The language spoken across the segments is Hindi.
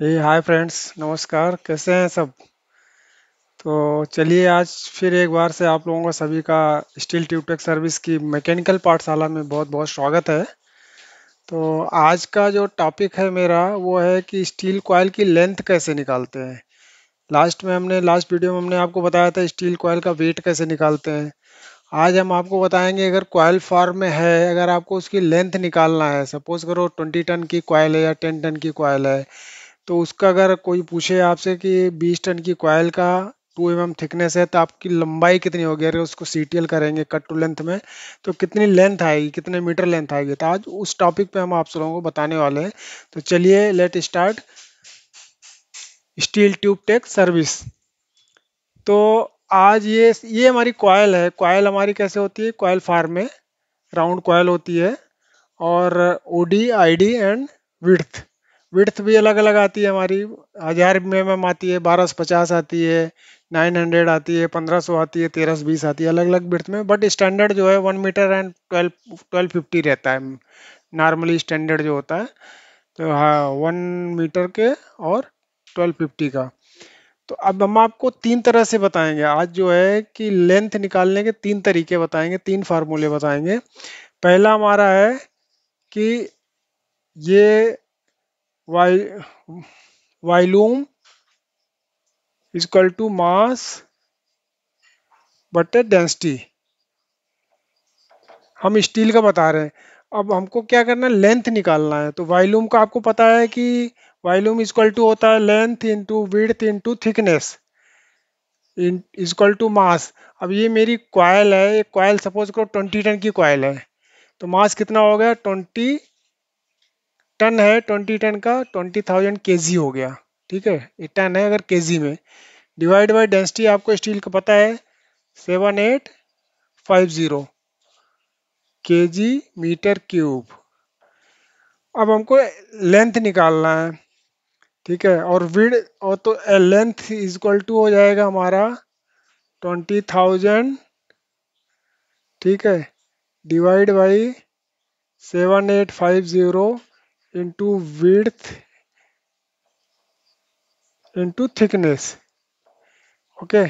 हे हाय फ्रेंड्स नमस्कार कैसे हैं सब तो चलिए आज फिर एक बार से आप लोगों का सभी का स्टील ट्यूबटेक सर्विस की मैकेनिकल पाठशाला में बहुत बहुत स्वागत है तो आज का जो टॉपिक है मेरा वो है कि स्टील कॉयल की लेंथ कैसे निकालते हैं लास्ट में हमने लास्ट वीडियो में हमने आपको बताया था स्टील कॉयल का वेट कैसे निकालते हैं आज हम आपको बताएंगे अगर कॉयल फॉर्म में है अगर आपको उसकी लेंथ निकालना है सपोज करो ट्वेंटी टन की कॉयल है या टेन टन की कॉयल है तो उसका अगर कोई पूछे आपसे कि बीस टन की कॉयल का 2 एम थिकनेस है तो आपकी लंबाई कितनी होगी अगर उसको सी करेंगे कट टू लेंथ में तो कितनी लेंथ आएगी कितने मीटर लेंथ आएगी तो आज उस टॉपिक पे हम आप सब लोगों को बताने वाले हैं तो चलिए let start steel tube tech service तो आज ये ये हमारी कॉयल है कॉयल हमारी कैसे होती है कॉयल फार्म में राउंड कॉयल होती है और OD D and width width भी अलग अलग आती है हमारी हज़ार एम आती है बारह सौ पचास आती है नाइन हंड्रेड आती है पंद्रह सौ आती है तेरह सौ बीस आती है अलग अलग विड्थ में बट स्टैंडर्ड जो है one metre and twelve twelve fifty रहता है नॉर्मली स्टैंडर्ड जो होता है तो हाँ वन मीटर के और ट्वेल्व फिफ्टी का तो अब हम आपको तीन तरह से बताएंगे आज जो है कि लेंथ निकालने के तीन तरीके बताएंगे तीन फार्मूले बताएंगे पहला हमारा है कि ये volume is equal to mass बटे डेंसिटी हम स्टील का बता रहे हैं अब हमको क्या करना है लेंथ निकालना है तो वॉल्यूम का आपको पता है कि वाइलूम इजक्वल टू होता है length into width into thickness equal to mass अब ये मेरी क्वाइल है ये क्वाइल सपोज करो ट्वेंटी टन की क्वाइल है तो मास कितना हो गया ट्वेंटी टन है ट्वेंटी टन का ट्वेंटी थाउजेंड के हो गया ठीक है ये टन है अगर के में डिवाइड बाई डेंसिटी आपको स्टील का पता है सेवन एट फाइव ज़ीरो के मीटर क्यूब अब हमको लेंथ निकालना है ठीक है और विड और तो लेंथ इज इक्वल टू हो जाएगा हमारा ट्वेंटी थाउजेंड ठीक है divide by seven eight five zero into width into thickness okay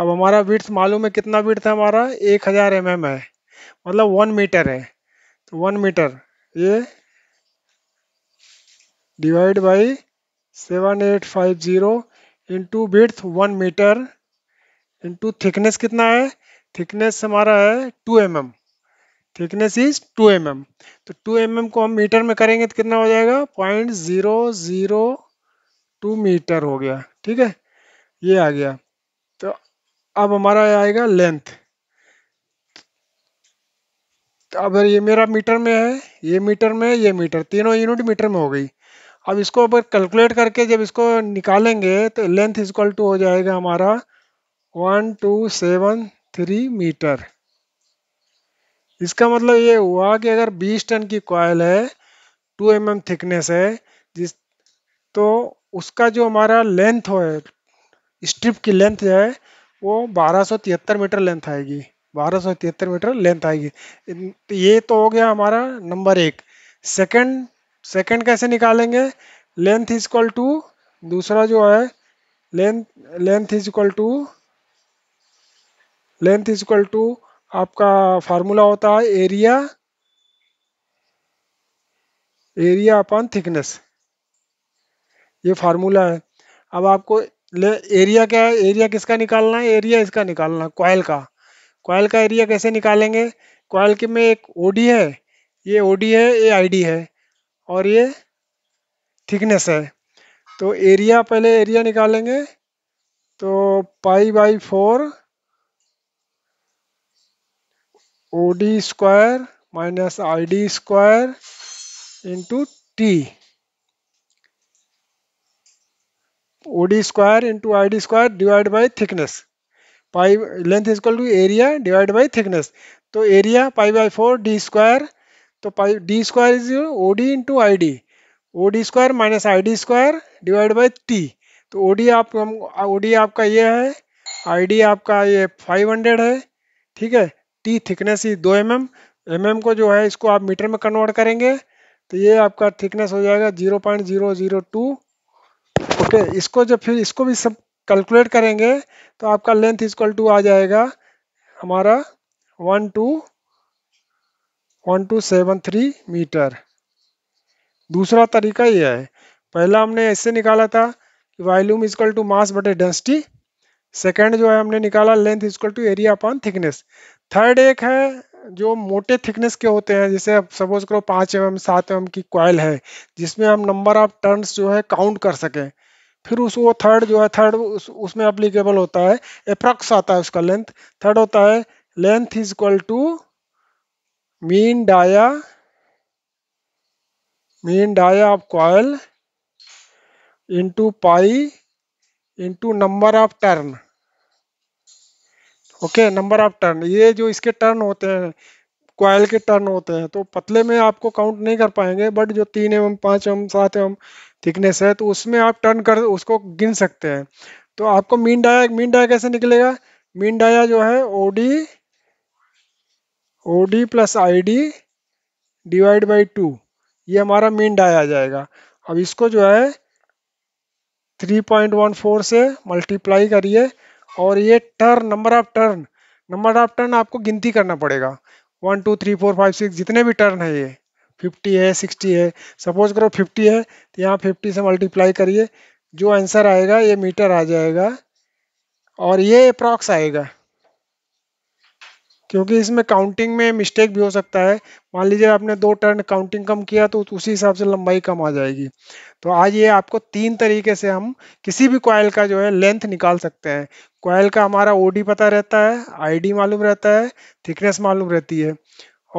अब हमारा विड्थ मालूम है कितना विड्थ है हमारा एक हज़ार एम एम है मतलब वन मीटर है तो वन मीटर ये divide by seven eight five zero into width one metre into thickness कितना है थिकनेस हमारा है two M M thickness is 2 M mm. तो 2 एम mm को हम मीटर में करेंगे तो कितना हो जाएगा point zero zero two metre हो गया ठीक है ये आ गया तो अब हमारा आएगा लेंथ तो अब ये मेरा मीटर में है ये मीटर में ये मीटर तीनों यूनिट मीटर में हो गई अब इसको अगर कैलकुलेट करके जब इसको निकालेंगे तो लेंथ इक्वल टू हो जाएगा हमारा one two seven three metre इसका मतलब ये हुआ कि अगर 20 टन की कॉयल है 2 एम mm थिकनेस है जिस तो उसका जो हमारा लेंथ हो स्ट्रिप की लेंथ जो है वो बारह मीटर लेंथ आएगी बारह मीटर लेंथ आएगी तो ये तो हो गया हमारा नंबर एक सेकंड सेकंड कैसे निकालेंगे लेंथ इज इक्वल टू दूसरा जो है length length is equal to length is equal to आपका फार्मूला होता है एरिया एरिया अपॉन थिकनेस ये फार्मूला है अब आपको ले एरिया क्या है एरिया किसका निकालना है एरिया इसका निकालना है कॉयल का कॉयल का एरिया कैसे निकालेंगे कॉयल के में एक ओडी है ये ओडी है ये आईडी है और ये थिकनेस है तो एरिया पहले एरिया निकालेंगे तो pi by four O D square minus I D square into T O D square into I D square divide by thickness pi length equal to area divide by thickness तो area pi by four D square तो pi D square is O D into I D O D square minus I D square divide by T तो ओ डी आप ओ डी आपका ये है आई डी आपका ये फाइव हंड्रेड है ठीक है टी थिकनेस ही दो एम एम एम को जो है इसको आप मीटर में कन्वर्ट करेंगे तो ये आपका थिकनेस हो जाएगा zero point zero zero two okay इसको जब फिर इसको भी सब कैलकुलेट करेंगे तो आपका लेंथ इजक्ल टू आ जाएगा हमारा one two one two seven three metre दूसरा तरीका ये है पहला हमने ऐसे निकाला था कि वॉल्यूम इजक्ल टू मास बटे डेंसिटी सेकेंड जो है हमने निकाला length equal to area upon thickness third एक है जो मोटे थिकनेस के होते हैं जैसे अब सपोज करो पाँच एम एम सात एम की कॉयल है जिसमें हम नंबर ऑफ टर्न्स जो है काउंट कर सकें फिर उस वो थर्ड जो है थर्ड उस, उसमें अप्लीकेबल होता है एप्रॉक्स आता है उसका लेंथ थर्ड होता है length is equal to mean dia mean dia of coil into pi into number of turn okay number of turn ये जो इसके टर्न होते हैं क्वाइल के टर्न होते हैं तो पतले में आपको काउंट नहीं कर पाएंगे बट जो तीन एवं पाँच एवं सात एवं थिकनेस है तो उसमें आप टर्न कर उसको गिन सकते हैं तो आपको मीन डाया मीन डाया कैसे निकलेगा मीन डाया जो है O D O D plus I D divide by two ये हमारा मीन डाया आ जाएगा अब इसको जो है 3.14 से मल्टीप्लाई करिए और ये turn number of turn number of turn आपको गिनती करना पड़ेगा one two three four five six जितने भी टर्न है ये 50 है 60 है सपोज करो 50 है तो यहाँ 50 से मल्टीप्लाई करिए जो आंसर आएगा ये मीटर आ जाएगा और ये अप्रॉक्स आएगा क्योंकि इसमें काउंटिंग में मिस्टेक भी हो सकता है मान लीजिए आपने दो टर्न काउंटिंग कम किया तो उसी हिसाब से लंबाई कम आ जाएगी तो आज ये आपको तीन तरीके से हम किसी भी कॉयल का जो है लेंथ निकाल सकते हैं कॉयल का हमारा ओडी पता रहता है आईडी मालूम रहता है थिकनेस मालूम रहती है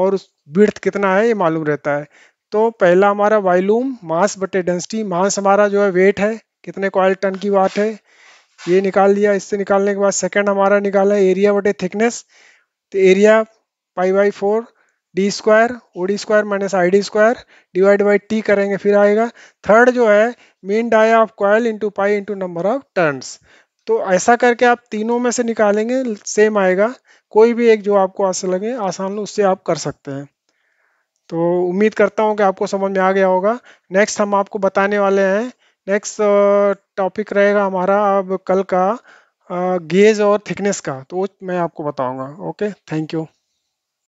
और उस विर्थ कितना है ये मालूम रहता है तो पहला हमारा वॉल्यूम मास बटे डेंसिटी मास हमारा जो है वेट है कितने कॉयल टन की बात है ये निकाल लिया इससे निकालने के बाद सेकंड हमारा निकाला एरिया बटे thickness the area pi by four D square O D square minus I D square divide by T करेंगे फिर आएगा थर्ड जो है mean dia of coil into pi into number of turns तो ऐसा करके आप तीनों में से निकालेंगे सेम आएगा कोई भी एक जो आपको आसान लगे आसान लो उससे आप कर सकते हैं तो उम्मीद करता हूँ कि आपको समझ में आ गया होगा नेक्स्ट हम आपको बताने वाले हैं नेक्स्ट टॉपिक uh, रहेगा हमारा अब कल का गेज और थिकनेस का तो मैं आपको बताऊंगा ओके थैंक यू